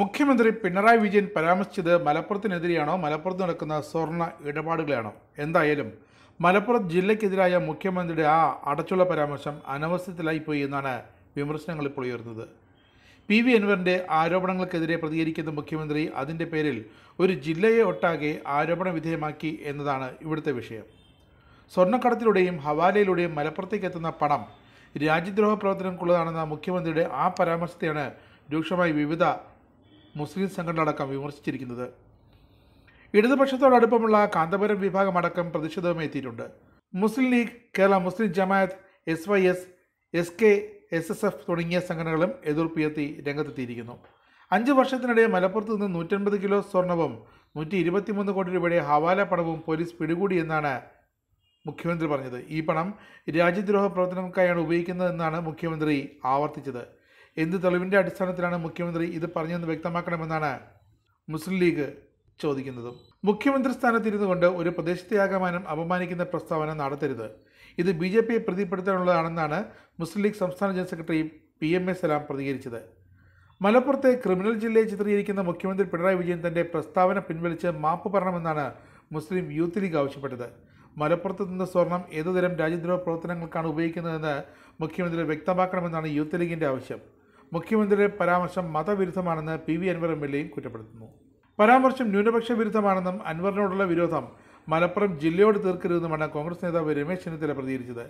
മുഖ്യമന്ത്രി പിണറായി വിജയൻ പരാമർശിച്ചത് മലപ്പുറത്തിനെതിരെയാണോ മലപ്പുറത്ത് നടക്കുന്ന സ്വർണ്ണ ഇടപാടുകളാണോ എന്തായാലും മലപ്പുറം ജില്ലയ്ക്കെതിരായ മുഖ്യമന്ത്രിയുടെ ആ അടച്ചുള്ള പരാമർശം അനവസ്ഥത്തിലായിപ്പോയി എന്നാണ് വിമർശനങ്ങൾ ഇപ്പോൾ ഉയർന്നത് പി വി അൻവറിൻ്റെ ആരോപണങ്ങൾക്കെതിരെ പ്രതികരിക്കുന്ന മുഖ്യമന്ത്രി അതിൻ്റെ പേരിൽ ഒരു ജില്ലയെ ഒട്ടാകെ ആരോപണ വിധേയമാക്കി എന്നതാണ് ഇവിടുത്തെ വിഷയം സ്വർണ്ണക്കടത്തിലൂടെയും ഹവാലയിലൂടെയും മലപ്പുറത്തേക്ക് എത്തുന്ന പണം രാജ്യദ്രോഹ പ്രവർത്തനങ്ങൾക്കുള്ളതാണെന്ന മുഖ്യമന്ത്രിയുടെ ആ പരാമർശത്തെയാണ് രൂക്ഷമായി വിവിധ മുസ്ലിം അടക്കം വിമർശിച്ചിരിക്കുന്നത് ഇടതുപക്ഷത്തോടടുപ്പമുള്ള കാന്തപുരം വിഭാഗമടക്കം പ്രതിഷേധവും എത്തിയിട്ടുണ്ട് Muslim League Kerala Muslim Jamaat S Y S S K S S F തുടങ്ങിയ സംഘടനകളും എതിർപ്പുയർത്തി രംഗത്തെത്തിയിരിക്കുന്നു അഞ്ച് വർഷത്തിനിടെ മലപ്പുറത്ത് നിന്ന് നൂറ്റൻപത് കിലോ സ്വർണവും നൂറ്റി ഇരുപത്തിമൂന്ന് കോടി രൂപയുടെ ഹവാല പണവും പോലീസ് പിടികൂടി എന്നാണ് മുഖ്യമന്ത്രി പറഞ്ഞത് ഈ പണം രാജ്യദ്രോഹ പ്രവർത്തനങ്ങൾക്കായാണ് ഉപയോഗിക്കുന്നതെന്നാണ് മുഖ്യമന്ത്രി ആവർത്തിച്ചത് എന്ത് തെളിവിൻ്റെ അടിസ്ഥാനത്തിലാണ് മുഖ്യമന്ത്രി ഇത് പറഞ്ഞതെന്ന് വ്യക്തമാക്കണമെന്നാണ് മുസ്ലിം ലീഗ് ചോദിക്കുന്നതും മുഖ്യമന്ത്രി സ്ഥാനത്തിരുന്നു കൊണ്ട് ഒരു പ്രദേശത്തെ ആകമാനം അപമാനിക്കുന്ന പ്രസ്താവന നടത്തരുത് ഇത് ബി ജെ പിയെ പ്രതിപ്പെടുത്താനുള്ളതാണെന്നാണ് മുസ്ലിം ലീഗ് സംസ്ഥാന general secretary P M A Salam പ്രതികരിച്ചത് മലപ്പുറത്തെ ക്രിമിനൽ ജില്ലയെ ചിത്രീകരിക്കുന്ന മുഖ്യമന്ത്രി പിണറായി വിജയൻ തൻ്റെ പ്രസ്താവന പിൻവലിച്ച് മാപ്പ് പറയണമെന്നാണ് മുസ്ലിം യൂത്ത് ലീഗ് ആവശ്യപ്പെട്ടത് മലപ്പുറത്ത് നിന്ന് സ്വർണം ഏതുതരം രാജ്യദ്രോഹ പ്രവർത്തനങ്ങൾക്കാണ് ഉപയോഗിക്കുന്നതെന്ന് മുഖ്യമന്ത്രി വ്യക്തമാക്കണമെന്നാണ് യൂത്ത് ലീഗിൻ്റെ ആവശ്യം മുഖ്യമന്ത്രിയുടെ പരാമർശം മതവിരുദ്ധമാണെന്ന് P V Anvar M L എയും കുറ്റപ്പെടുത്തുന്നു പരാമർശം ന്യൂനപക്ഷ വിരുദ്ധമാണെന്നും അൻവറിനോടുള്ള വിരോധം മലപ്പുറം ജില്ലയോട് തീർക്കരുതെന്നുമാണ് കോൺഗ്രസ് നേതാവ് രമേശ് ചെന്നിത്തല പ്രതികരിച്ചത്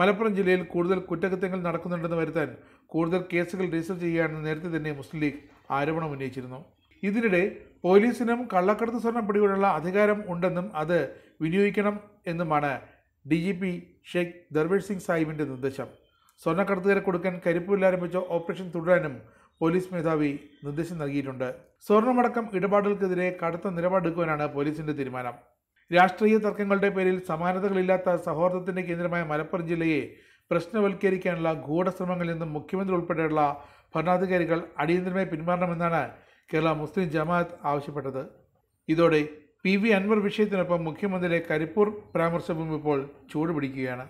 മലപ്പുറം ജില്ലയിൽ കൂടുതൽ കുറ്റകൃത്യങ്ങൾ നടക്കുന്നുണ്ടെന്ന് വരുത്താൻ കൂടുതൽ കേസുകൾ രജിസ്റ്റർ ചെയ്യുകയാണെന്ന് നേരത്തെ തന്നെ മുസ്ലിം ലീഗ് ആരോപണം ഉന്നയിച്ചിരുന്നു ഇതിനിടെ പോലീസിനും കള്ളക്കടത്ത് സ്വർണം പിടികൂടാനുള്ള അധികാരം ഉണ്ടെന്നും അത് വിനിയോഗിക്കണം എന്നുമാണ് D G P Sheikh Darvesh Singh സാഹിബിൻ്റെ നിർദ്ദേശം സ്വർണ്ണക്കടത്തുകാരെ കൊടുക്കാൻ കരിപ്പൂരിലാരംഭിച്ച ഓപ്പറേഷൻ തുടരാനും പോലീസ് മേധാവി നിർദ്ദേശം നൽകിയിട്ടുണ്ട് സ്വർണമടക്കം ഇടപാടുകൾക്കെതിരെ കടുത്ത നിലപാടെടുക്കുവാനാണ് പോലീസിന്റെ തീരുമാനം രാഷ്ട്രീയ തർക്കങ്ങളുടെ പേരിൽ സമാനതകളില്ലാത്ത സഹോദരത്തിന്റെ കേന്ദ്രമായ മലപ്പുറം ജില്ലയെ പ്രശ്നവൽക്കരിക്കാനുള്ള ഗൂഢശ്രമങ്ങളിൽ നിന്നും മുഖ്യമന്ത്രി ഉൾപ്പെടെയുള്ള ഭരണാധികാരികൾ അടിയന്തരമായി പിന്മാറണമെന്നാണ് കേരള മുസ്ലിം ജമാഅത്ത് ആവശ്യപ്പെട്ടത് ഇതോടെ പി വി അൻവർ വിഷയത്തിനൊപ്പം മുഖ്യമന്ത്രിയുടെ കരിപ്പൂർ പരാമർശവും ഇപ്പോൾ ചൂടുപിടിക്കുകയാണ്